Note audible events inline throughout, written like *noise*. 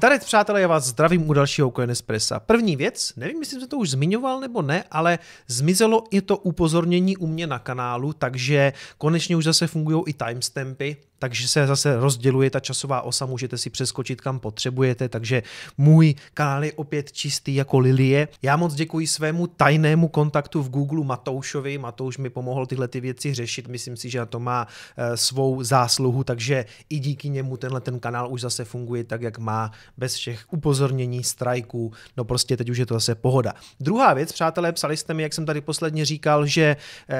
Zdarec, přátelé, já vás zdravím u dalšího Coinespressa. První věc, nevím, jestli jsem to už zmiňoval nebo ne, ale zmizelo i to upozornění u mě na kanálu, takže konečně už zase fungují i timestampy, takže se zase rozděluje ta časová osa, můžete si přeskočit kam potřebujete, takže můj kanál je opět čistý jako lilie. Já moc děkuji svému tajnému kontaktu v Google Matoušovi, Matouš mi pomohl tyhle ty věci řešit, myslím si, že na to má eh, svou zásluhu, takže i díky němu tenhle ten kanál už zase funguje tak, jak má, bez všech upozornění, strajků, no prostě teď už je to zase pohoda. Druhá věc, přátelé, psali jste mi, jak jsem tady posledně říkal, že eh,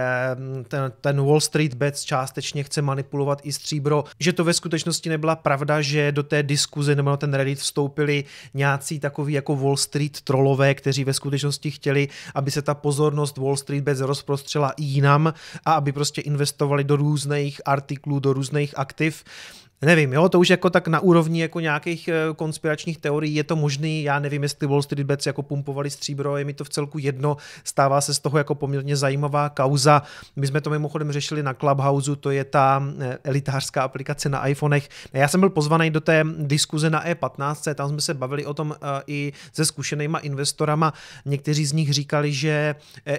ten, ten Wall Street Bets částečně chce manipulovat i stříbr dobro, že to ve skutečnosti nebyla pravda, že do té diskuze nebo na ten Reddit vstoupili nějací takový jako Wall Street trolové, kteří ve skutečnosti chtěli, aby se ta pozornost Wall Street bez rozprostřela jinam a aby prostě investovali do různých artiklů, do různých aktiv. Nevím, jo, to už jako tak na úrovni jako nějakých eh, konspiračních teorií je to možný. Já nevím, jestli Wall Street Bets jako pumpovali stříbro, je mi to v celku jedno. Stává se z toho jako poměrně zajímavá kauza. My jsme to mimochodem řešili na Clubhouse, to je ta eh, elitářská aplikace na iPhonech. Já jsem byl pozvaný do té diskuze na E15, tam jsme se bavili o tom eh, i se zkušenýma investorama. Někteří z nich říkali, že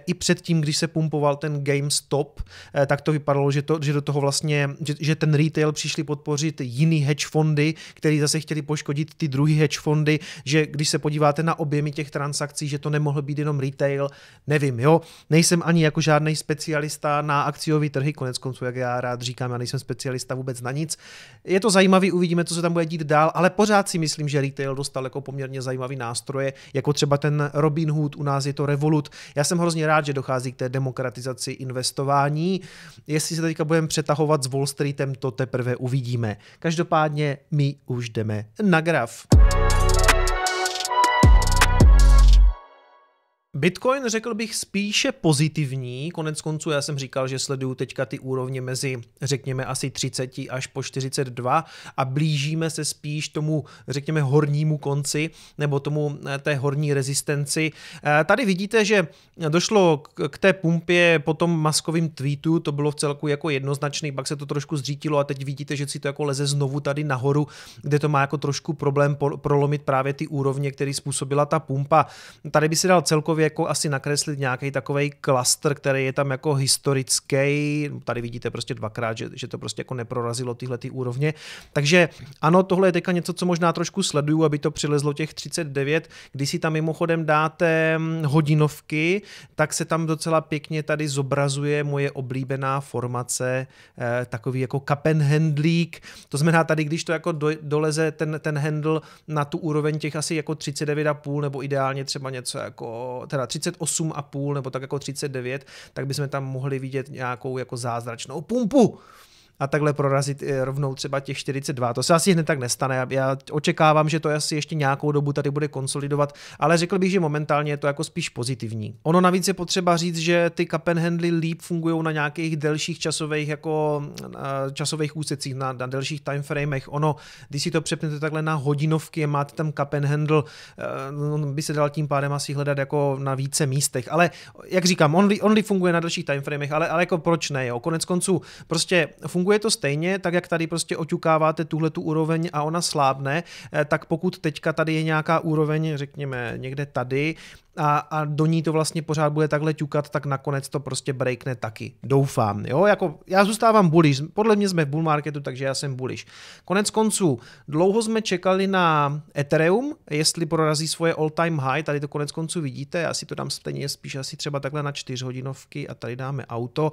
i předtím, když se pumpoval ten GameStop, tak to vypadalo, že, to, že do toho vlastně, že, že ten retail přišli podpořit poškodit jiný hedge fondy, který zase chtěli poškodit ty druhý hedge fondy, že když se podíváte na objemy těch transakcí, že to nemohl být jenom retail, nevím, jo. Nejsem ani jako žádný specialista na akciový trhy, konec konců, jak já rád říkám, já nejsem specialista vůbec na nic. Je to zajímavý, uvidíme, co se tam bude dít dál, ale pořád si myslím, že retail dostal jako poměrně zajímavý nástroje, jako třeba ten Robin Hood, u nás je to Revolut. Já jsem hrozně rád, že dochází k té demokratizaci investování. Jestli se teďka budeme přetahovat s Wall Streetem, to teprve uvidíme. Každopádně my už jdeme na graf. Bitcoin řekl bych spíše pozitivní, konec konců já jsem říkal, že sleduju teďka ty úrovně mezi řekněme asi 30 až po 42 a blížíme se spíš tomu řekněme hornímu konci nebo tomu eh, té horní rezistenci. Eh, tady vidíte, že došlo k té pumpě po tom maskovým tweetu, to bylo v celku jako jednoznačný, pak se to trošku zřítilo a teď vidíte, že si to jako leze znovu tady nahoru, kde to má jako trošku problém prolomit právě ty úrovně, které způsobila ta pumpa. Tady by se dal celkově celkově jako asi nakreslit nějaký takový klaster, který je tam jako historický. Tady vidíte prostě dvakrát, že, že to prostě jako neprorazilo tyhle ty úrovně. Takže ano, tohle je teďka něco, co možná trošku sleduju, aby to přilezlo těch 39. Když si tam mimochodem dáte mm, hodinovky, tak se tam docela pěkně tady zobrazuje moje oblíbená formace, eh, takový jako kapenhendlík. To znamená tady, když to jako do, doleze ten, ten handle na tu úroveň těch asi jako 39,5 nebo ideálně třeba něco jako teda 38,5 nebo tak jako 39, tak bychom tam mohli vidět nějakou jako zázračnou pumpu a takhle prorazit eh, rovnou třeba těch 42. To se asi hned tak nestane. Já, očekávám, že to asi ještě nějakou dobu tady bude konsolidovat, ale řekl bych, že momentálně je to jako spíš pozitivní. Ono navíc je potřeba říct, že ty kapenhendly líp fungují na nějakých delších časových jako mm, eh, časových úsecích, na, na delších timeframech. Ono, když si to přepnete takhle na hodinovky, máte tam kapenhendl, eh, by se dal tím pádem asi hledat jako na více místech. Ale jak říkám, only only funguje na delších timeframech, ale, ale jako proč ne? Jo? Konec konců prostě funguje funguje to stejně, tak jak tady prostě oťukáváte tuhle tu úroveň a ona slábne, eh, tak pokud teďka tady je nějaká úroveň, řekněme někde tady, a, a do ní to vlastně pořád bude takhle ťukat, tak nakonec to prostě breakne taky. Doufám. Jo? Jako, já zůstávám bullish. Podle mě jsme v bull marketu, takže já jsem bullish. Konec konců, dlouho jsme čekali na Ethereum, jestli prorazí svoje all-time high, tady to konec konců vidíte, já si to dám stejně spíš asi třeba takhle na 4 hodinovky a tady dáme auto.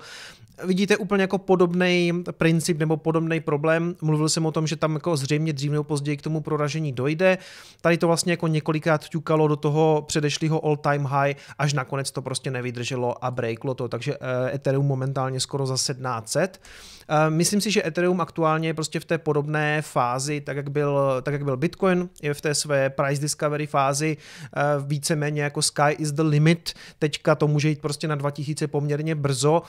Vidíte úplně jako podobný princip princip nebo podobný problém. Mluvil jsem o tom, že tam jako zřejmě dřív nebo později k tomu proražení dojde. Tady to vlastně jako několikrát ťukalo do toho předešlého all-time high, až nakonec to prostě nevydrželo a breaklo to, takže eh, Ethereum momentálně skoro za 1700. Eh, myslím si, že Ethereum aktuálně je prostě v té podobné fázi, tak jak byl, tak jak byl Bitcoin, je v té své price discovery fázi eh, víceméně jako sky is the limit. Teďka to může jít prostě na 2000 poměrně brzo.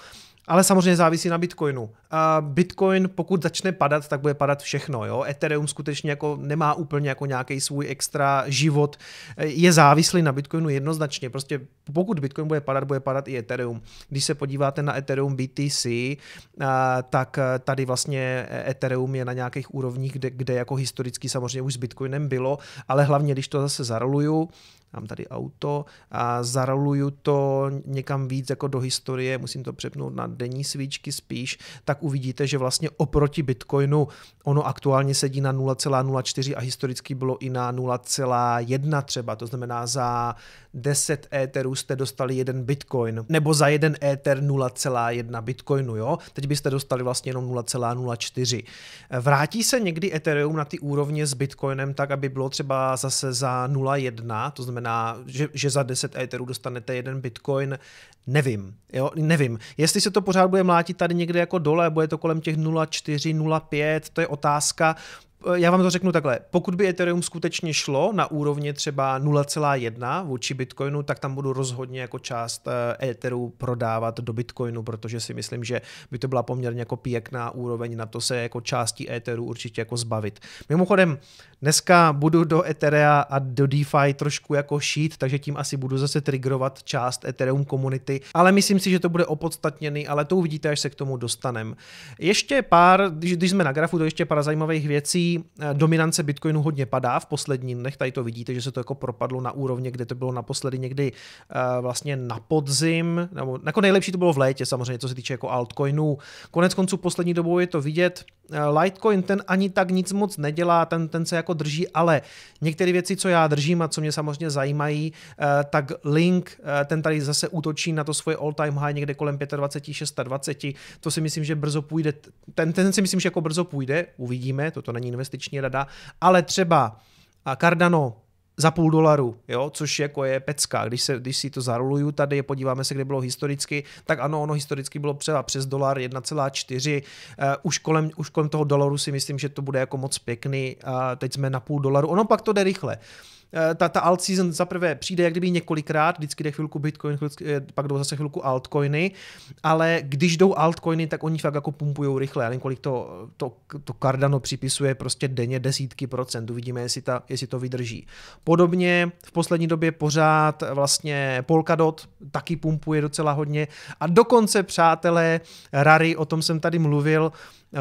Ale samozřejmě závisí na Bitcoinu. A Bitcoin, pokud začne padat, tak bude padat všechno. Jo? Ethereum skutečně jako nemá úplně jako nějaký svůj extra život. E, je závislý na Bitcoinu jednoznačně. Prostě pokud Bitcoin bude padat, bude padat i Ethereum. Když se podíváte na Ethereum BTC, e, tak e, tady vlastně Ethereum je na nějakých úrovních, kde, kde jako historicky samozřejmě už s Bitcoinem bylo, ale hlavně, když to zase zaroluju, mám tady auto a zaroluju to někam víc jako do historie, musím to přepnout na denní svíčky spíš, tak uvidíte, že vlastně oproti Bitcoinu ono aktuálně sedí na 0,04 a historicky bylo i na 0,1 třeba. To znamená, za 10 éterů jste dostali jeden Bitcoin, nebo za jeden éter 0,1 Bitcoinu, jo? Teď byste dostali vlastně jenom 0,04. Vrátí se někdy Ethereum na ty úrovně s Bitcoinem tak, aby bylo třeba zase za 0,1, to znamená, že, že za 10 éterů dostanete jeden Bitcoin, nevím, jo, nevím. Jestli se to pořád bude mlátit tady někde jako dole, bude to kolem těch 0,4, 0,5, to je otázka. Eh, já vám to řeknu takhle. Pokud by Ethereum skutečně šlo na úrovni třeba 0,1 vůči Bitcoinu, tak tam budu rozhodně jako část eh, Etheru prodávat do Bitcoinu, protože si myslím, že by to byla poměrně jako pěkná úroveň na to se jako částí Etheru určitě jako zbavit. Mimochodem, dneska budu do Etherea a do DeFi trošku jako šít, takže tím asi budu zase trigrovat část Ethereum komunity, ale myslím si, že to bude opodstatněný, ale to uvidíte, až se k tomu dostaneme. Ještě pár, když jsme na grafu, to ještě pár zajímavých věcí. Eh, dominance Bitcoinu hodně padá v posledních dnech. Tady to vidíte, že se to jako propadlo na úrovně, kde to bylo naposledy někdy eh, vlastně na podzim, nebo jako nejlepší to bylo v létě samozřejmě, co se týče jako altcoinů. Konec konců poslední dobou je to vidět, Eh, Litecoin ten ani tak nic moc nedělá, ten, ten se jako drží, ale některé věci, co já držím a co mě samozřejmě zajímají, eh, tak Link, eh, ten tady zase útočí na to svoje all-time high někde kolem 25, 26, to si myslím, že brzo půjde, ten, ten si myslím, že jako brzo půjde, uvidíme, toto není investiční rada, ale třeba Cardano za půl dolaru, jo, což jako je pecka. Když, se, když si to zaroluju tady, podíváme se, kde bylo historicky, tak ano, ono historicky bylo třeba přes dolar 1,4. Uh, eh, už, kolem, už kolem toho dolaru si myslím, že to bude jako moc pěkný. Uh, teď jsme na půl dolaru. Ono pak to jde rychle. Uh, Eh, ta, ta alt season zaprvé přijde jak kdyby několikrát, vždycky jde chvilku Bitcoin, chvilku, eh, pak jdou zase chvilku altcoiny, ale když jdou altcoiny, tak oni fakt jako pumpují rychle. Já nevím, kolik to, to, to Cardano připisuje prostě denně desítky procent. Uvidíme, jestli, ta, jestli to vydrží. Podobně v poslední době pořád vlastně Polkadot taky pumpuje docela hodně a dokonce, přátelé, Rary, o tom jsem tady mluvil,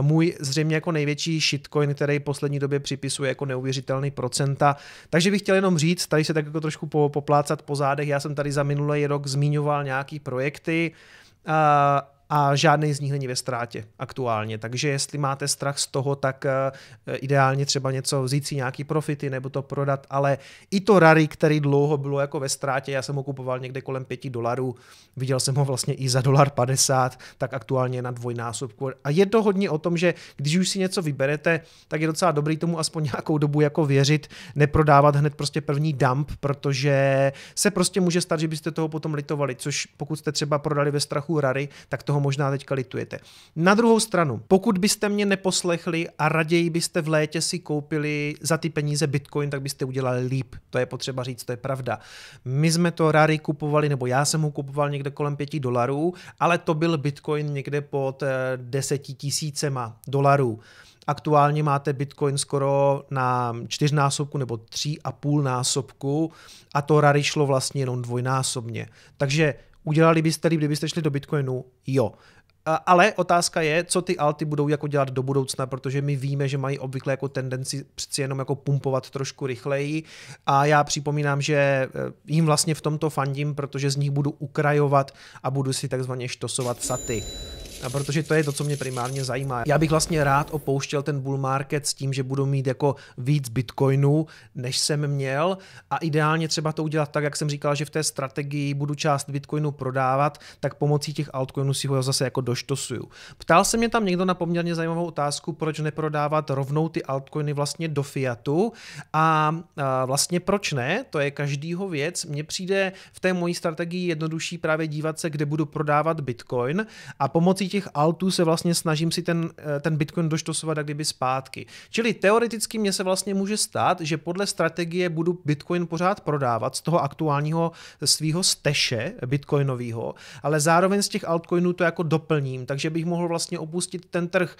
můj zřejmě jako největší shitcoin, který poslední době připisuje jako neuvěřitelný procenta. Takže bych chtěl jenom říct, tady se tak jako trošku poplácat po zádech, já jsem tady za minulý rok zmiňoval nějaký projekty, a žádný z nich není ve ztrátě aktuálně. Takže jestli máte strach z toho, tak eh, ideálně třeba něco vzít si nějaký profity nebo to prodat, ale i to rary, který dlouho bylo jako ve ztrátě, já jsem ho kupoval někde kolem 5 dolarů, viděl jsem ho vlastně i za dolar 50, tak aktuálně na dvojnásobku. A je to hodně o tom, že když už si něco vyberete, tak je docela dobrý tomu aspoň nějakou dobu jako věřit, neprodávat hned prostě první dump, protože se prostě může stát, že byste toho potom litovali, což pokud jste třeba prodali ve strachu rary, tak toho čeho možná teďka litujete. Na druhou stranu, pokud byste mě neposlechli a raději byste v létě si koupili za ty peníze Bitcoin, tak byste udělali líp. To je potřeba říct, to je pravda. My jsme to rary kupovali, nebo já jsem ho kupoval někde kolem 5 dolarů, ale to byl Bitcoin někde pod 10 eh, tisícema dolarů. Aktuálně máte Bitcoin skoro na čtyřnásobku nebo tři a půl násobku a to rary šlo vlastně jenom dvojnásobně. Takže Udělali byste líp, kdybyste šli do Bitcoinu? Jo. Ale otázka je, co ty alty budou jako dělat do budoucna, protože my víme, že mají obvykle jako tendenci přeci jenom jako pumpovat trošku rychleji a já připomínám, že eh, jim vlastně v tomto fandím, protože z nich budu ukrajovat a budu si takzvaně štosovat saty. A protože to je to, co mě primárně zajímá. Já bych vlastně rád opouštěl ten bull market s tím, že budu mít jako víc bitcoinů, než jsem měl a ideálně třeba to udělat tak, jak jsem říkal, že v té strategii budu část bitcoinu prodávat, tak pomocí těch altcoinů si ho zase jako doštosuju. Ptal se mě tam někdo na poměrně zajímavou otázku, proč neprodávat rovnou ty altcoiny vlastně do fiatu a, a vlastně proč ne, to je každýho věc. Mně přijde v té mojí strategii jednodušší právě dívat se, kde budu prodávat bitcoin a pomocí těch altů se vlastně snažím si ten, eh, ten Bitcoin doštosovat jak kdyby zpátky. Čili teoreticky mě se vlastně může stát, že podle strategie budu Bitcoin pořád prodávat z toho aktuálního eh, svého steše bitcoinového, ale zároveň z těch altcoinů to jako doplním, takže bych mohl vlastně opustit ten trh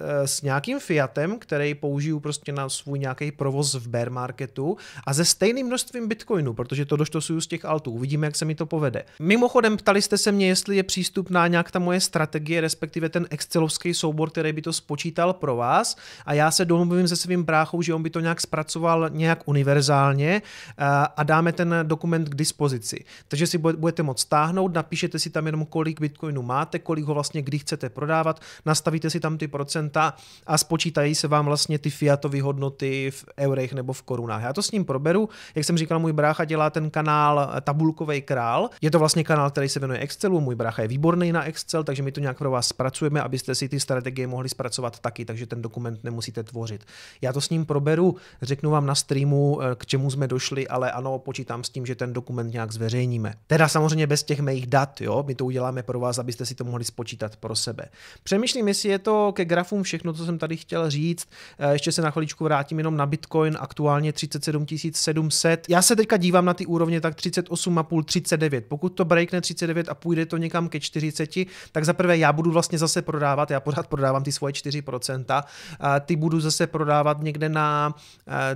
eh, s nějakým fiatem, který použiju prostě na svůj nějaký provoz v bear marketu a ze stejným množstvím bitcoinu, protože to doštosuju z těch altů. Uvidíme, jak se mi to povede. Mimochodem, ptali jste se mě, jestli je přístupná nějak ta moje strategie strategie, respektive ten excelovský soubor, který by to spočítal pro vás a já se domluvím se svým bráchou, že on by to nějak zpracoval nějak univerzálně eh, a dáme ten dokument k dispozici. Takže si budete moct stáhnout, napíšete si tam jenom, kolik bitcoinu máte, kolik ho vlastně kdy chcete prodávat, nastavíte si tam ty procenta a spočítají se vám vlastně ty fiatové hodnoty v eurech nebo v korunách. Já to s ním proberu, jak jsem říkal, můj brácha dělá ten kanál eh, Tabulkový král. Je to vlastně kanál, který se věnuje Excelu, můj brácha je výborný na Excel, takže mi to nějak jinak pro vás zpracujeme, abyste si ty strategie mohli zpracovat taky, takže ten dokument nemusíte tvořit. Já to s ním proberu, řeknu vám na streamu, eh, k čemu jsme došli, ale ano, počítám s tím, že ten dokument nějak zveřejníme. Teda samozřejmě bez těch mých dat, jo, my to uděláme pro vás, abyste si to mohli spočítat pro sebe. Přemýšlím, jestli je to ke grafům všechno, co jsem tady chtěl říct. Eh, ještě se na chviličku vrátím jenom na Bitcoin, aktuálně 37 700. Já se teďka dívám na ty úrovně tak 38,5, 39. Pokud to breakne 39 a půjde to někam ke 40, tak za prvé já budu vlastně zase prodávat, já pořád prodávám ty svoje 4%, a ty budu zase prodávat někde na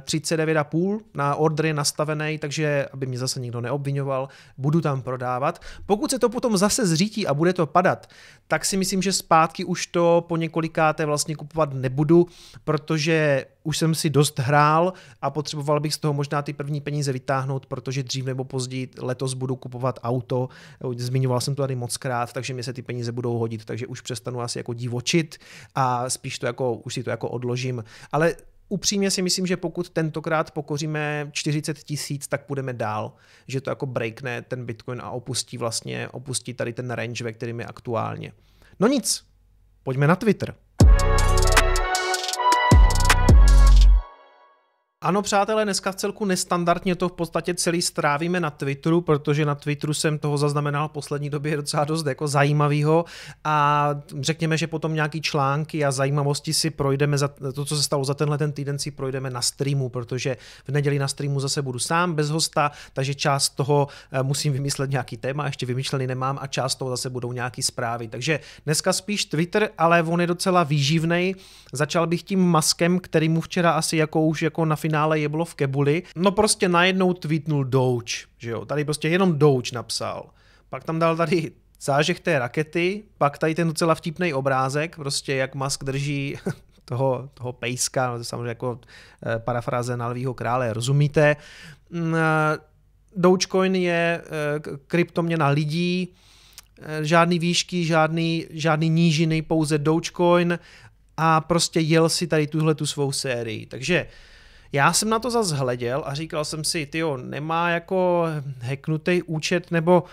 39,5, e, na ordery nastavené. takže aby mě zase nikdo neobvinoval, budu tam prodávat. Pokud se to potom zase zřítí a bude to padat, tak si myslím, že zpátky už to po několikáté vlastně kupovat nebudu, protože už jsem si dost hrál a potřeboval bych z toho možná ty první peníze vytáhnout, protože dřív nebo později letos budu kupovat auto. Zmiňoval jsem to tady moc krát, takže mi se ty peníze budou hodit, takže už přestanu asi jako divočit a spíš to jako, už si to jako odložím. Ale upřímně si myslím, že pokud tentokrát pokoříme 40 tisíc, tak půjdeme dál, že to jako breakne ten Bitcoin a opustí vlastně, opustí tady ten range, ve kterým je aktuálně. No nic, pojďme na Twitter. Ano, přátelé, dneska v celku nestandardně to v podstatě celý strávíme na Twitteru, protože na Twitteru jsem toho zaznamenal v poslední době docela dost jako zajímavého a řekněme, že potom nějaký články a zajímavosti si projdeme, za to, co se stalo za tenhle ten týden, si projdeme na streamu, protože v neděli na streamu zase budu sám bez hosta, takže část toho eh, musím vymyslet nějaký téma, ještě vymyšlený nemám a část toho zase budou nějaký zprávy. Takže dneska spíš Twitter, ale on je docela výživnej. Začal bych tím maskem, který mu včera asi jako už jako na finále je bylo v Kebuli, no prostě najednou tweetnul Douč, že jo, tady prostě jenom Douč napsal. Pak tam dal tady zážeh té rakety, pak tady ten docela vtipný obrázek, prostě jak Musk drží *laughs* toho, toho pejska, no to samozřejmě jako eh, parafráze Nalvýho krále, rozumíte. Mm, eh, Dogecoin je eh, kryptoměna lidí, žádný výšky, žádný, žádný nížiny, pouze Dogecoin a prostě jel si tady tuhle tu svou sérii. Takže já jsem na to zase hleděl a říkal jsem si, ty jo, nemá jako heknutý účet nebo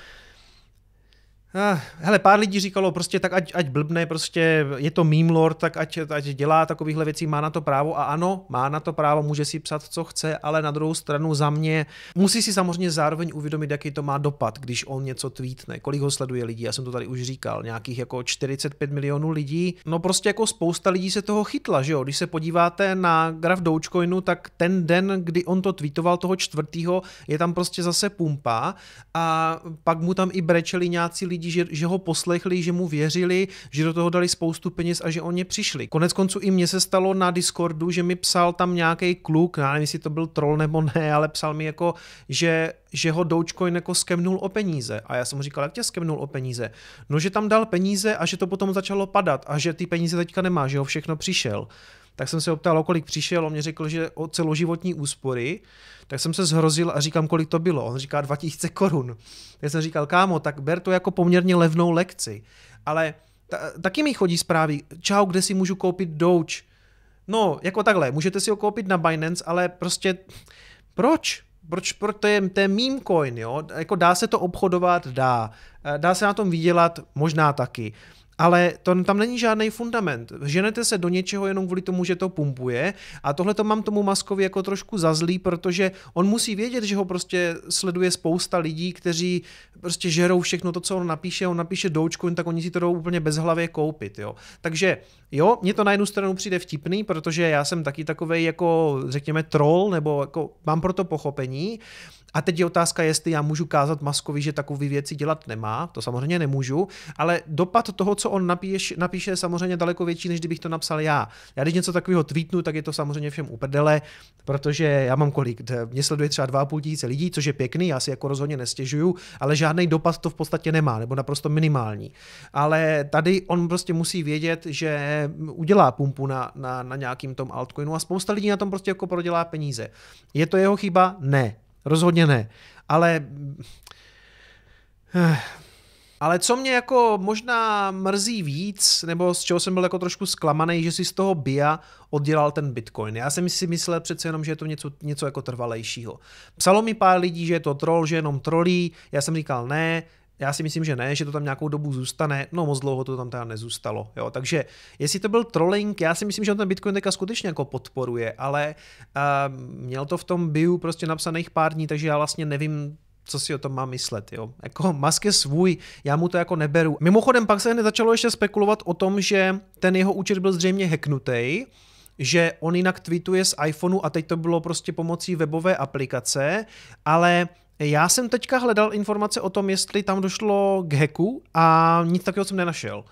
Ah, hele, pár lidí říkalo prostě tak, ať, ať blbne, prostě je to meme lord, tak ať, ať dělá takovýchhle věcí, má na to právo a ano, má na to právo, může si psat, co chce, ale na druhou stranu za mě musí si samozřejmě zároveň uvědomit, jaký to má dopad, když on něco tweetne, kolik ho sleduje lidí, já jsem to tady už říkal, nějakých jako 45 milionů lidí, no prostě jako spousta lidí se toho chytla, že jo, když se podíváte na graf Dogecoinu, tak ten den, kdy on to tweetoval toho čtvrtého, je tam prostě zase pumpa a pak mu tam i brečeli nějací lidi, lidí, že, že ho poslechli, že mu věřili, že do toho dali spoustu peněz a že o ně přišli. Konec konců i mně se stalo na Discordu, že mi psal tam nějaký kluk, já nevím, jestli to byl troll nebo ne, ale psal mi jako, že že ho Dogecoin jako skemnul o peníze. A já jsem mu říkal, jak tě skemnul o peníze? No, že tam dal peníze a že to potom začalo padat a že ty peníze teďka nemá, že ho všechno přišel tak jsem se optal, o kolik přišel, on mě řekl, že o celoživotní úspory, tak jsem se zhrozil a říkám, kolik to bylo. On říká 2000 korun. Já jsem říkal, kámo, tak ber to jako poměrně levnou lekci. Ale ta, taky mi chodí zprávy, čau, kde si můžu koupit Doge? No, jako takhle, můžete si ho koupit na Binance, ale prostě proč? Proč, proč to, je, to je meme coin, jo? Jako dá se to obchodovat? Dá. Dá se na tom vydělat? Možná taky ale to, tam není žádný fundament. Ženete se do něčeho jenom kvůli tomu, že to pumpuje a tohle to mám tomu Maskovi jako trošku zazlí, protože on musí vědět, že ho prostě sleduje spousta lidí, kteří prostě žerou všechno to, co on napíše, on napíše doučku, tak oni si to jdou úplně bez hlavě koupit. Jo. Takže jo, mě to na jednu stranu přijde vtipný, protože já jsem taky takový jako řekněme troll, nebo jako mám pro to pochopení, a teď je otázka, jestli já můžu kázat Maskovi, že takový věci dělat nemá, to samozřejmě nemůžu, ale dopad toho, co on napíš, napíše, je samozřejmě daleko větší, než kdybych to napsal já. Já když něco takového tweetnu, tak je to samozřejmě všem uprdele, protože já mám kolik, mě sleduje třeba 2,5 tisíce lidí, což je pěkný, já si jako rozhodně nestěžuju, ale žádný dopad to v podstatě nemá, nebo naprosto minimální. Ale tady on prostě musí vědět, že udělá pumpu na, na, na nějakým tom altcoinu a spousta lidí na tom prostě jako prodělá peníze. Je to jeho chyba? Ne. Rozhodně ne. Ale... Eh, ale co mě jako možná mrzí víc, nebo z čeho jsem byl jako trošku zklamaný, že si z toho BIA oddělal ten Bitcoin. Já jsem si myslel přece jenom, že je to něco, něco jako trvalejšího. Psalo mi pár lidí, že je to troll, že jenom trolí, já jsem říkal ne, já si myslím, že ne, že to tam nějakou dobu zůstane, no moc dlouho to tam teda nezůstalo. Jo? Takže jestli to byl trolling, já si myslím, že on ten Bitcoin teďka skutečně jako podporuje, ale uh, měl to v tom bio prostě napsaných pár dní, takže já vlastně nevím, co si o tom má myslet, jo. Jako Musk je svůj, já mu to jako neberu. Mimochodem pak se hned začalo ještě spekulovat o tom, že ten jeho účet byl zřejmě hacknutý, že on jinak tweetuje z iPhoneu a teď to bylo prostě pomocí webové aplikace, ale já jsem teďka hledal informace o tom, jestli tam došlo k hacku a nic takového jsem nenašel.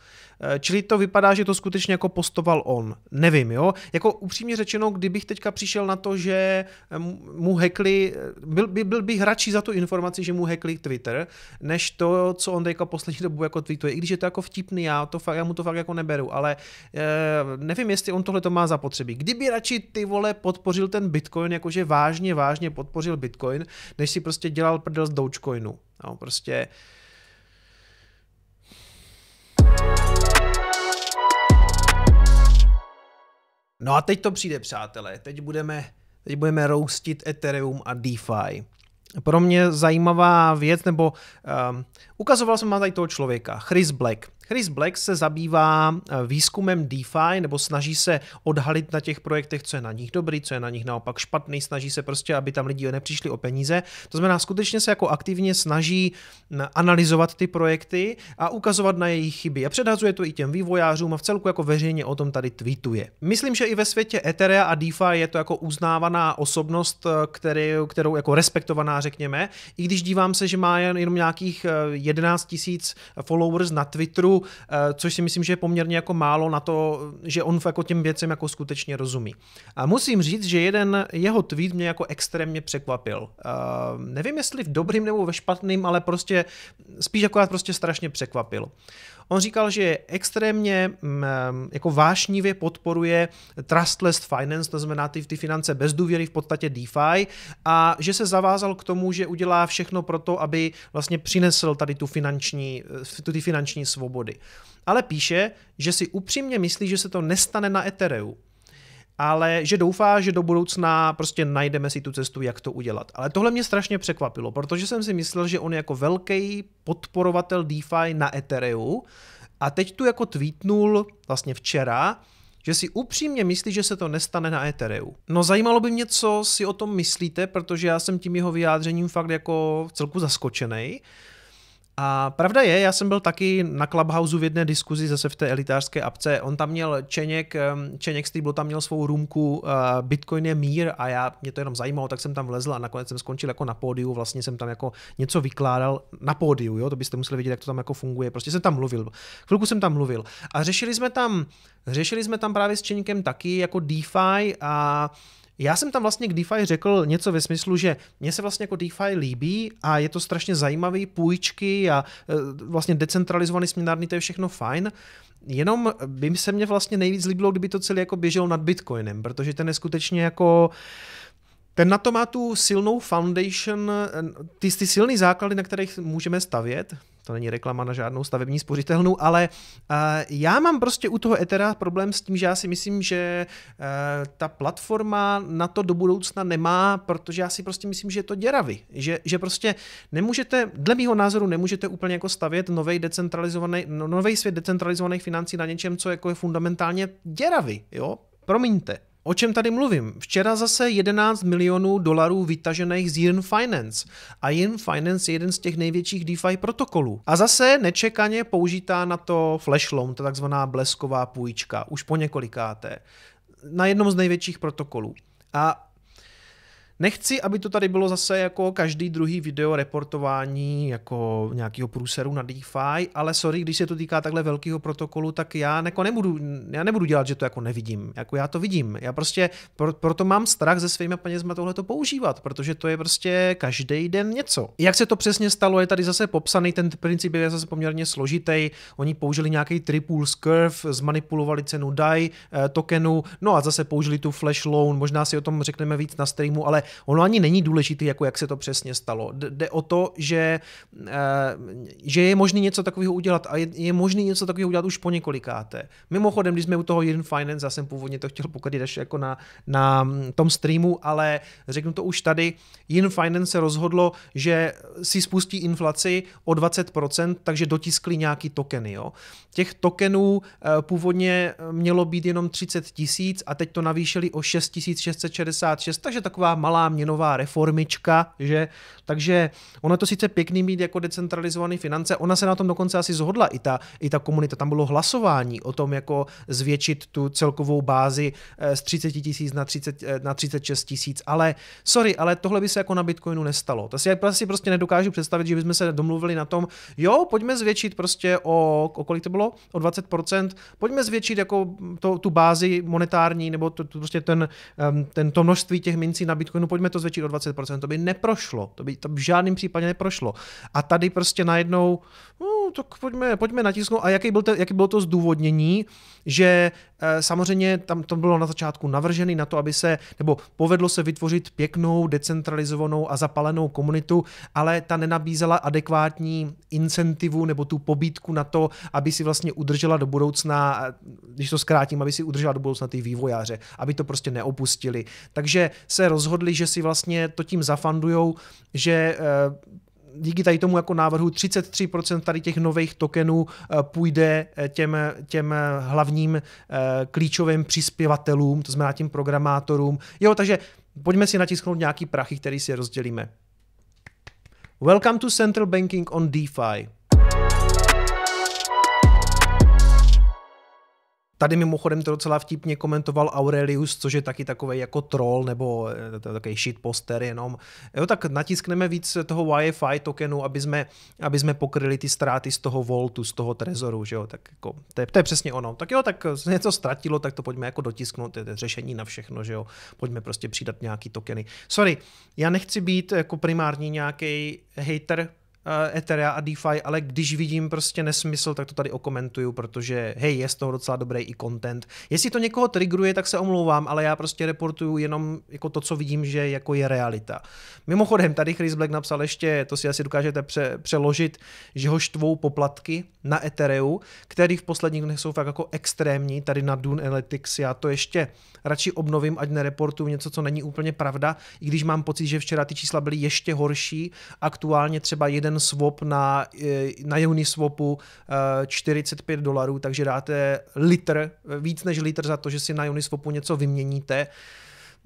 Eh, čili to vypadá, že to skutečně jako postoval on. Nevím, jo. Jako upřímně řečeno, kdybych teďka přišel na to, že eh, mu hackli, eh, byl, by, byl bych radši za tu informaci, že mu hackli Twitter, než to, co on teďka poslední dobu jako tweetuje. I když je to jako vtipný, já, to fakt, já mu to fakt jako neberu, ale e, nevím, jestli on tohle to má zapotřebí. Kdyby radši ty vole podpořil ten Bitcoin, jakože vážně, vážně podpořil Bitcoin, než si prostě dělal prdel z Dogecoinu. No, prostě uh, No a teď to přijde, přátelé. Teď budeme, teď budeme roustit Ethereum a DeFi. Pro mě zajímavá věc, nebo um, Ukazoval jsem vám tady toho člověka, Chris Black. Chris Black se zabývá eh, výzkumem DeFi nebo snaží se odhalit na těch projektech, co je na nich dobrý, co je na nich naopak špatný, snaží se prostě, aby tam lidi nepřišli o peníze. To znamená, skutečně se jako aktivně snaží eh, analyzovat ty projekty a ukazovat na jejich chyby. A předhazuje to i těm vývojářům a v celku jako veřejně o tom tady tweetuje. Myslím, že i ve světě Etherea a DeFi je to jako uznávaná osobnost, eh, kterou, kterou jako respektovaná, řekněme, i když dívám se, že má jen, jenom nějakých 11 tisíc followers na Twitteru, eh, což si myslím, že je poměrně jako málo na to, že on jako těm věcem jako skutečně rozumí. A musím říct, že jeden jeho tweet mě jako extrémně překvapil. Eh, nevím, jestli v dobrým nebo ve špatným, ale prostě spíš akorát prostě strašně překvapil. On říkal, že extrémně mm, jako vášnivě podporuje trustless finance, to znamená ty, ty finance bez důvěry, v podstatě DeFi, a že se zavázal k tomu, že udělá všechno pro to, aby vlastně přinesl tady tu finanční, eh, tu, ty finanční svobody. Ale píše, že si upřímně myslí, že se to nestane na Ethereum ale že doufá, že do budoucna prostě najdeme si tu cestu, jak to udělat. Ale tohle mě strašně překvapilo, protože jsem si myslel, že on je jako velký podporovatel DeFi na Ethereum a teď tu jako tweetnul vlastně včera, že si upřímně myslí, že se to nestane na Ethereum. No zajímalo by mě, co si o tom myslíte, protože já jsem tím jeho vyjádřením fakt jako celku zaskočený. A pravda je, já jsem byl taky na Clubhouse v jedné diskuzi zase v té elitářské apce. On tam měl Čeněk, ehm, Čeněk Stýblo tam měl svou růmku eh, Bitcoin je mír a já, mě to jenom zajímalo, tak jsem tam vlezl a nakonec jsem skončil jako na pódiu, vlastně jsem tam jako něco vykládal na pódiu, jo, to byste museli vidět, jak to tam jako funguje. Prostě jsem tam mluvil, chvilku jsem tam mluvil a řešili jsme tam, řešili jsme tam právě s Čeněkem taky jako DeFi a já jsem tam vlastně k DeFi řekl něco ve smyslu, že mně se vlastně jako DeFi líbí a je to strašně zajímavý, půjčky a e, vlastně decentralizovaný směnárny, to je všechno fajn. Jenom by se mně vlastně nejvíc líbilo, kdyby to celé jako běželo nad Bitcoinem, protože ten je skutečně jako uh, ten na to má tu silnou foundation, ty, ty silné základy, na kterých můžeme stavět. To není reklama na žádnou stavební spořitelnu, ale uh, já mám prostě u toho Ethera problém s tím, že já si myslím, že uh, ta platforma na to do budoucna nemá, protože já si prostě myslím, že je to děravy. Že, že prostě nemůžete, dle mého názoru, nemůžete úplně jako stavět nový decentralizovaný, no, nový svět decentralizovaných financí na něčem, co jako je fundamentálně děravy. Jo? Promiňte. O čem tady mluvím? Včera zase 11 milionů dolarů vytažených z Yin Finance. A Yin Finance je jeden z těch největších DeFi protokolů. A zase nečekaně použitá na to flash loan, ta takzvaná blesková půjčka, už po několikáté. Na jednom z největších protokolů. A Nechci, aby to tady bylo zase jako každý druhý video reportování jako nějakého průseru na DeFi, ale sorry, když se to týká takhle velkého protokolu, tak já jako nebudu, já nebudu dělat, že to jako nevidím. Jako já to vidím. Já prostě pro, proto mám strach ze svými penězma tohle to používat, protože to je prostě každý den něco. Jak se to přesně stalo, je tady zase popsaný, ten princip je zase poměrně složitý. Oni použili nějaký triple curve, zmanipulovali cenu DAI eh, tokenu, no a zase použili tu flash loan, možná si o tom řekneme víc na streamu, ale ono ani není důležité, jako jak se to přesně stalo. Jde o to, že, eh, že je možné něco takového udělat a je, je možné něco takového udělat už po několikáté. Mimochodem, když jsme u toho jeden Finance, já jsem původně to chtěl pokladit až jako na, na mm, tom streamu, ale řeknu to už tady, Jin Finance se rozhodlo, že si spustí inflaci o 20%, takže dotiskli nějaký tokeny. Jo? Těch tokenů eh, původně mělo být jenom 30 tisíc a teď to navýšili o 6666, takže taková malá malá měnová reformička, že? Takže ono je to sice pěkný mít jako decentralizované finance, ona se na tom dokonce asi zhodla i ta, i ta komunita, tam bylo hlasování o tom, jako zvětšit tu celkovou bázi eh, z 30 tisíc na, 30, eh, na 36 tisíc, ale sorry, ale tohle by se jako na Bitcoinu nestalo. To si já si prostě nedokážu představit, že bychom se domluvili na tom, jo, pojďme zvětšit prostě o, o kolik to bylo? O 20%, pojďme zvětšit jako to, tu bázi monetární nebo to, to prostě ten, ten, to množství těch mincí na Bitcoinu no pojďme to zvětšit o 20%, to by neprošlo, to by, to v žádném případě neprošlo. A tady prostě najednou, no tak pojďme, pojďme natisknout. A jaký, byl te, jaký bylo to zdůvodnění, že e, samozřejmě tam to bylo na začátku navržený na to, aby se, nebo povedlo se vytvořit pěknou, decentralizovanou a zapalenou komunitu, ale ta nenabízela adekvátní incentivu nebo tu pobídku na to, aby si vlastně udržela do budoucna, když to zkrátím, aby si udržela do budoucna ty vývojáře, aby to prostě neopustili. Takže se rozhodli, slíbili, že si vlastně to tím zafandujou, že eh, díky tady tomu jako návrhu 33% tady těch nových tokenů eh, půjde eh, těm, těm hlavním klíčovým přispěvatelům, to znamená tím programátorům. Jo, takže pojďme si natisknout nějaký prachy, který si rozdělíme. Welcome to Central Banking on DeFi. Tady mimochodem to docela vtipně komentoval Aurelius, což je taky takový jako troll nebo eh, takový shit poster jenom. Jo, tak natiskneme víc toho Wi-Fi tokenu, aby jsme, aby jsme pokryli ty ztráty z toho voltu, z toho trezoru, že jo, tak jako, to je, to je přesně ono. Tak jo, tak se něco ztratilo, tak to pojďme jako dotisknout, to je řešení na všechno, že jo, pojďme prostě přidat nějaký tokeny. Sorry, já nechci být jako primární nějaký hater, Eh, Etherea a DeFi, ale když vidím prostě nesmysl, tak to tady okomentuju, protože hej, je z toho docela dobrý i content. Jestli to někoho trigruje, tak se omlouvám, ale já prostě reportuju jenom jako to, co vidím, že jako je realita. Mimochodem, tady Chris Black napsal ještě, to si asi dokážete pře- přeložit, že ho štvou poplatky na Ethereu, které v posledních dnech jsou fakt jako extrémní, tady na Dune Analytics, já to ještě radši obnovím, ať nereportuju něco, co není úplně pravda, i když mám pocit, že včera ty čísla byly ještě horší, aktuálně třeba jeden jeden swap na, na Uniswapu 45 eh, dolarů, takže dáte litr, víc než litr za to, že si na Uniswapu něco vyměníte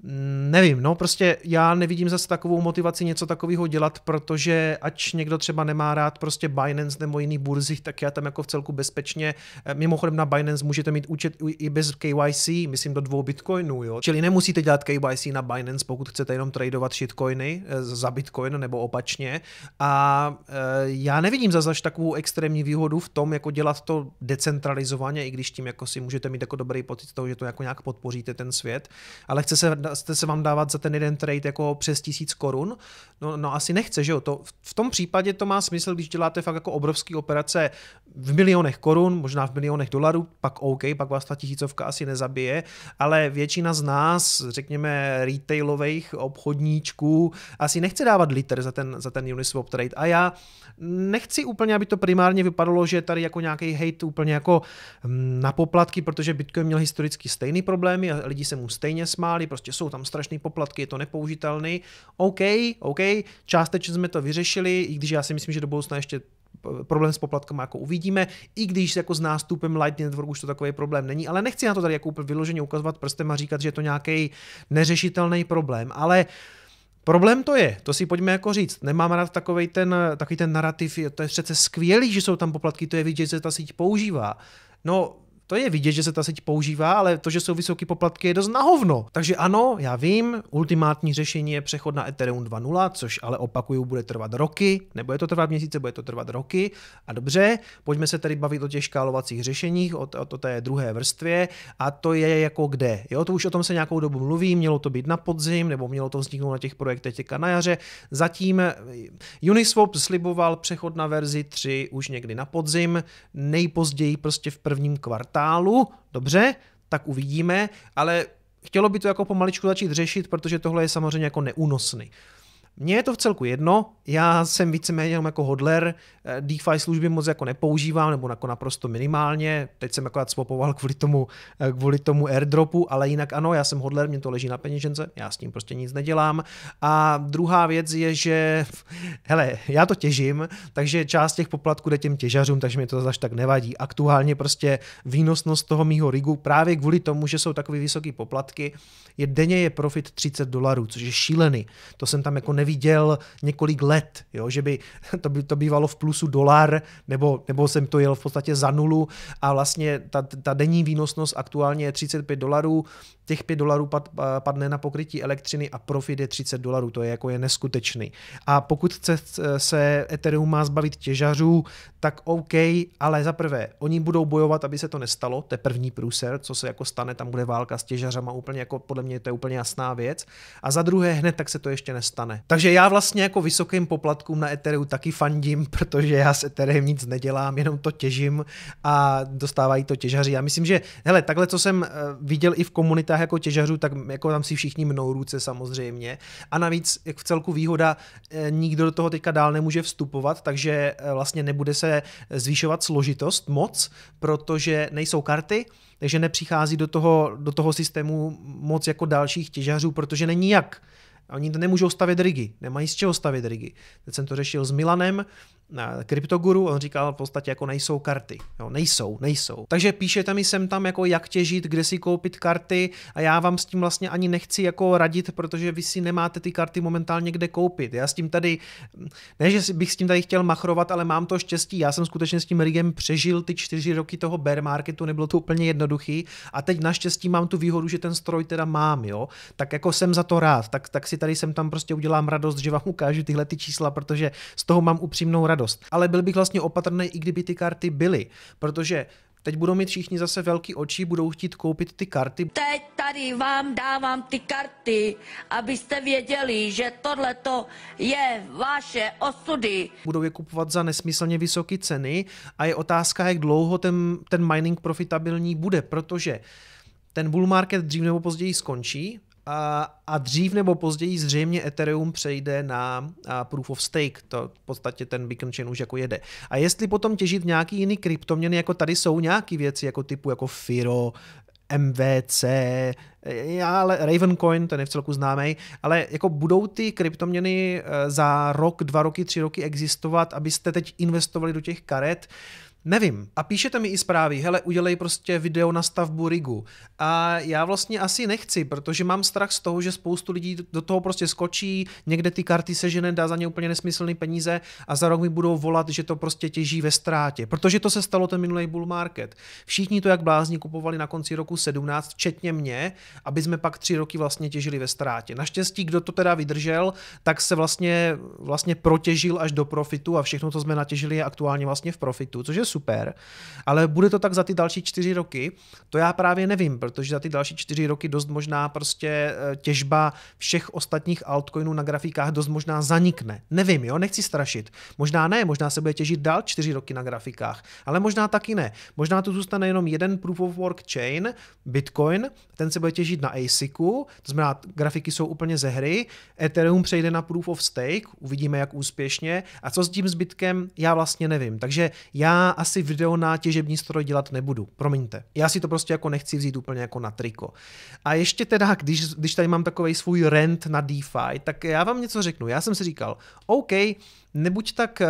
nevím, no prostě já nevidím zase takovou motivaci něco takového dělat, protože ač někdo třeba nemá rád prostě Binance nebo jiný burzy, tak já tam jako v celku bezpečně, eh, mimochodem na Binance můžete mít účet i bez KYC, myslím do dvou bitcoinů, jo. Čili nemusíte dělat KYC na Binance, pokud chcete jenom tradovat shitcoiny eh, za bitcoin nebo opačně. A eh, já nevidím zase až takovou extrémní výhodu v tom, jako dělat to decentralizovaně, i když tím jako si můžete mít jako dobrý pocit toho, že to jako nějak podpoříte ten svět, ale chce se jste se vám dávat za ten jeden trade jako přes tisíc korun? No, no asi nechce, že jo? To, v tom případě to má smysl, když děláte fakt jako obrovský operace v milionech korun, možná v milionech dolarů, pak OK, pak vás ta tisícovka asi nezabije, ale většina z nás, řekněme retailových obchodníčků, asi nechce dávat liter za ten, za ten Uniswap trade. A já nechci úplně, aby to primárně vypadalo, že tady jako nějaký hate úplně jako hm, na poplatky, protože Bitcoin měl historicky stejný problémy a lidi se mu stejně smáli, prostě jsou tam strašné poplatky, je to nepoužitelný. OK, OK, částečně jsme to vyřešili, i když já si myslím, že do budoucna ještě eh, problém s poplatkama jako uvidíme, i když jako s nástupem Light Network už to takový problém není, ale nechci na to tady jako úplně vyloženě ukazovat prstem a říkat, že je to nějaký neřešitelný problém, ale Problém to je, to si pojďme jako říct. Nemám rád takový ten, takový ten narrativ, to je přece skvělý, že jsou tam poplatky, to je vidět, že ta síť používá. No, to je vidět, že se ta síť používá, ale to, že jsou vysoké poplatky, je dost nahovno. Takže ano, já vím, ultimátní řešení je přechod na Ethereum 2.0, což ale opakuju, bude trvat roky, nebo je to trvat měsíce, bude to trvat roky. A dobře, pojďme se tady bavit o těch škálovacích řešeních, o, o, o té druhé vrstvě, a to je jako kde. Jo, to už o tom se nějakou dobu mluví, mělo to být na podzim, nebo mělo to vzniknout na těch projektech teďka na jaře. Zatím eh, Uniswap sliboval přechod na verzi 3 už někdy na podzim, nejpozději prostě v prvním kvartálu kvartálu, dobře, tak uvidíme, ale chtělo by to jako pomaličku začít řešit, protože tohle je samozřejmě jako neúnosný. Mně je to v celku jedno, já jsem víceméně jenom jako hodler, eh, DeFi služby moc jako nepoužívám, nebo jako naprosto minimálně, teď jsem jako swapoval kvůli tomu, eh, kvůli tomu airdropu, ale jinak ano, já jsem hodler, mě to leží na peněžence, já s tím prostě nic nedělám. A druhá věc je, že *laughs* hele, já to těžím, takže část těch poplatků jde těm těžařům, takže mi to zase tak nevadí. Aktuálně prostě výnosnost toho mýho rigu právě kvůli tomu, že jsou takové vysoké poplatky, je denně je profit 30 dolarů, což je šílený. To jsem tam jako ne neviděl několik let, jo? že by *laughs* to, by to bývalo v plusu dolar, nebo, nebo jsem to jel v podstatě za nulu a vlastně ta, ta denní výnosnost aktuálně je 35 dolarů, těch 5 dolarů pad, padne na pokrytí elektřiny a profit je 30 dolarů, to je jako je neskutečný. A pokud chce, se Ethereum má zbavit těžařů, tak OK, ale za prvé, oni budou bojovat, aby se to nestalo, to je první průser, co se jako stane, tam bude válka s těžařama, úplně jako podle mě to je úplně jasná věc. A za druhé, hned tak se to ještě nestane. Tak takže já vlastně jako vysokým poplatkům na Ethereu taky fandím, *laughs* protože já s Ethereum nic nedělám, jenom to těžím a dostávají to těžaři. Já myslím, že hele, takhle, co jsem eh, viděl i v komunitách jako těžařů, tak jako tam si všichni mnou ruce samozřejmě. A navíc jak v celku výhoda, eh, nikdo do toho teďka dál nemůže vstupovat, takže eh, vlastně nebude se zvýšovat složitost moc, protože nejsou karty, takže nepřichází do toho, do toho systému moc jako dalších těžařů, protože není jak. A oni nemůžou stavět rigy, nemají z čeho stavět rigy. Teď jsem to řešil s Milanem, kryptoguru, on říkal v podstatě jako nejsou karty. Jo, nejsou, nejsou. Takže píšete mi sem tam jako jak těžit, kde si koupit karty a já vám s tím vlastně ani nechci jako radit, protože vy si nemáte ty karty momentálně kde koupit. Já s tím tady, ne že bych s tím tady chtěl machrovat, ale mám to štěstí. Já jsem skutečně s tím rigem přežil ty čtyři roky toho bear marketu, nebylo to úplně jednoduchý a teď naštěstí mám tu výhodu, že ten stroj teda mám, jo. Tak jako jsem za to rád, tak, tak si tady sem tam prostě udělám radost, že vám ukážu tyhle ty čísla, protože z toho mám upřímnou radost radost. Ale byl bych vlastně opatrný, i kdyby ty karty byly, protože Teď budou mít všichni zase velký oči, budou chtít koupit ty karty. Teď tady vám dávám ty karty, abyste věděli, že tohle to je vaše osudy. Budou je kupovat za nesmyslně vysoké ceny a je otázka, jak dlouho ten, ten mining profitabilní bude, protože ten bull market dřív nebo později skončí, a, a dřív nebo později zřejmě Ethereum přejde na a Proof of Stake, to v podstatě ten Beacon Chain už jako jede. A jestli potom těžit nějaký jiný kryptoměny, jako tady jsou nějaké věci, jako typu jako FIRO, MVC, já, e, ale Ravencoin, ten je v celku známý, ale jako budou ty kryptoměny e, za rok, dva roky, tři roky existovat, abyste teď investovali do těch karet, uh, Nevím. A píšete mi i zprávy, hele, udělej prostě video na stavbu rigu. A já vlastně asi nechci, protože mám strach z toho, že spoustu lidí do toho prostě skočí, někde ty karty sežene, dá za ně úplně nesmyslný peníze a za rok mi budou volat, že to prostě těží ve ztrátě. Protože to se stalo ten minulý bull market. Všichni to jak blázni kupovali na konci roku 17, včetně mě, aby jsme pak tři roky vlastně těžili ve ztrátě. Naštěstí, kdo to teda vydržel, tak se vlastně, vlastně protěžil až do profitu a všechno, co jsme natěžili, je aktuálně vlastně v profitu, což je super, ale bude to tak za ty další čtyři roky? To já právě nevím, protože za ty další čtyři roky dost možná prostě eh, těžba všech ostatních altcoinů na grafikách dost možná zanikne. Nevím, jo, nechci strašit. Možná ne, možná se bude těžit dál čtyři roky na grafikách, ale možná taky ne. Možná tu zůstane jenom jeden proof of work chain, Bitcoin, ten se bude těžit na ASICu, to znamená, grafiky jsou úplně ze hry, Ethereum přejde na proof of stake, uvidíme, jak úspěšně, a co s tím zbytkem, já vlastně nevím. Takže já asi video na těžební stroj dělat nebudu, promiňte. Já si to prostě jako nechci vzít úplně jako na triko. A ještě teda, když, když tady mám takový svůj rent na DeFi, tak já vám něco řeknu. Já jsem si říkal, OK, nebuď, tak, eh,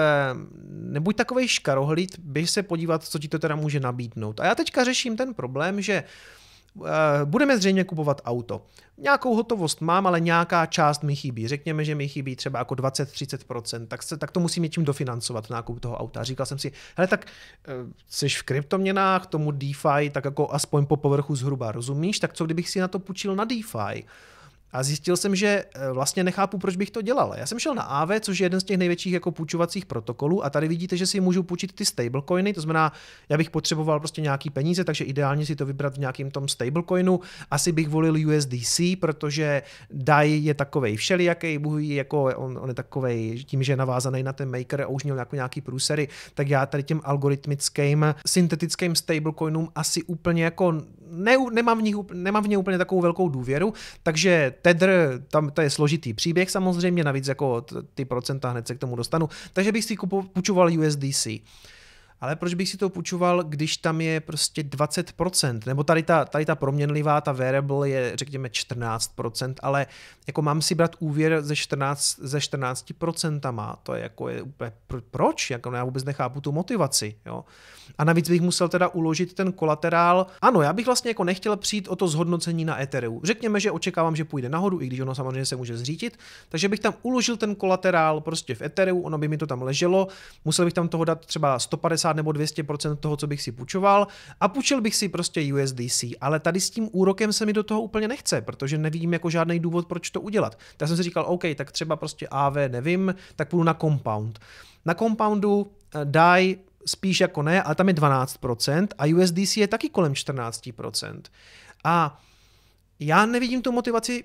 nebuď takovej škarohlit, běž se podívat, co ti to teda může nabídnout. A já teďka řeším ten problém, že uh, Eh, budeme zřejmě kupovat auto. Nějakou hotovost mám, ale nějaká část mi chybí. Řekněme, že mi chybí třeba jako 20-30%, tak, se, tak to musím něčím dofinancovat nákup toho auta. Říkal jsem si, hele, tak eh, jsi v kryptoměnách, tomu DeFi, tak jako aspoň po povrchu zhruba rozumíš, tak co kdybych si na to půjčil na DeFi? a zjistil jsem, že eh, vlastně nechápu, proč bych to dělal. Já jsem šel na AV, což je jeden z těch největších jako půjčovacích protokolů a tady vidíte, že si můžu půjčit ty stablecoiny, to znamená, já bych potřeboval prostě nějaký peníze, takže ideálně si to vybrat v nějakém tom stablecoinu. Asi bych volil USDC, protože DAI je takovej všelijaký, jako on, on je takovej, tím, že je navázaný na ten maker a už měl jako nějaký průsery, tak já tady těm algoritmickým syntetickým stablecoinům asi úplně jako ne, nemám, v nich, nemám v ně úplně takovou velkou důvěru, takže Tedr, tam to je složitý příběh samozřejmě, navíc jako ty procenta hned se k tomu dostanu, takže bych si kupu, půjčoval USDC ale proč bych si to půjčoval, když tam je prostě 20%, nebo tady ta, tady ta proměnlivá, ta variable je řekněme 14%, ale jako mám si brát úvěr ze, 14, ze 14%, to je jako je úplně, proč, jako já vůbec nechápu tu motivaci, jo. A navíc bych musel teda uložit ten kolaterál, ano, já bych vlastně jako nechtěl přijít o to zhodnocení na Ethereu, řekněme, že očekávám, že půjde nahoru, i když ono samozřejmě se může zřítit, takže bych tam uložil ten kolaterál prostě v Ethereu, ono by mi to tam leželo, musel bych tam toho dát třeba 150 150 nebo 200% toho, co bych si půjčoval a půjčil bych si prostě USDC, ale tady s tím úrokem se mi do toho úplně nechce, protože nevidím jako žádný důvod, proč to udělat. Já jsem si říkal, OK, tak třeba prostě AV nevím, tak půjdu na Compound. Na Compoundu eh, daj spíš jako ne, ale tam je 12% a USDC je taky kolem 14%. A já nevidím tu motivaci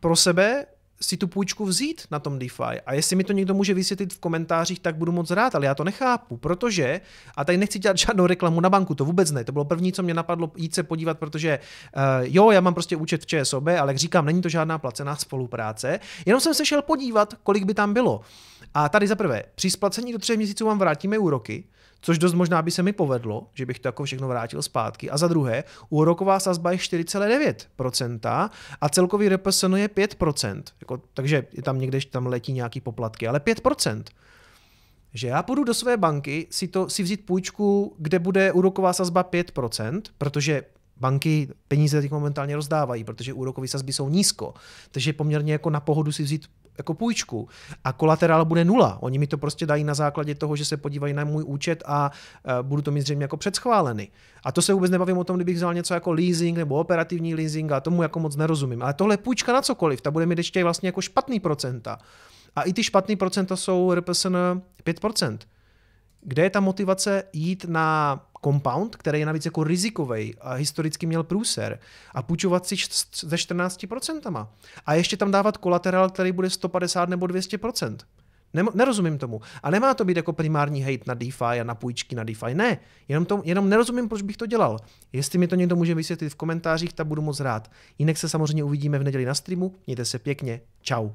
pro sebe si tu půjčku vzít na tom DeFi. A jestli mi to někdo může vysvětlit v komentářích, tak budu moc rád, ale já to nechápu, protože, a tady nechci dělat *laughs* žádnou reklamu na banku, to vůbec ne, to bylo první, co mě napadlo jít se podívat, protože uh, jo, já mám prostě účet v ČSOB, ale jak říkám, není to žádná placená spolupráce, jenom jsem se šel podívat, kolik by tam bylo. A tady za prvé, při splacení do tří měsíců vám vrátíme úroky, což dost možná by se mi povedlo, že bych to jako všechno vrátil zpátky. A za druhé, úroková sazba je 4,9% a celkový RPSN je 5%. Jako, takže je tam někde, tam letí nějaký poplatky, ale 5% že já půjdu do své banky si, to, si vzít půjčku, kde bude úroková sazba 5%, protože banky peníze teď momentálně rozdávají, protože úrokové sazby jsou nízko. Takže je poměrně jako na pohodu si vzít jako půjčku a kolaterál bude nula. Oni mi to prostě dají na základě toho, že se podívají na můj účet a uh, budu to mít zřejmě jako předschválený. A to se vůbec nebavím o tom, kdybych vzal něco jako leasing nebo operativní leasing a tomu jako moc nerozumím. Ale tohle je půjčka na cokoliv, ta bude mít ještě vlastně jako špatný procenta. A i ty špatný procenta jsou RPSN 5%. Kde je ta motivace jít na Compound, který je navíc jako rizikový a historicky měl průser a půjčovat si ze 14%. A ještě tam dávat kolaterál, který bude 150 nebo 200%. Nem, nerozumím tomu. A nemá to být jako primární hate na DeFi a na půjčky na DeFi. Ne, jenom, to, jenom nerozumím, proč bych to dělal. Jestli mi to někdo může vysvětlit v komentářích, tak budu moc rád. Jinak se samozřejmě uvidíme v neděli na streamu. Mějte se pěkně. Ciao.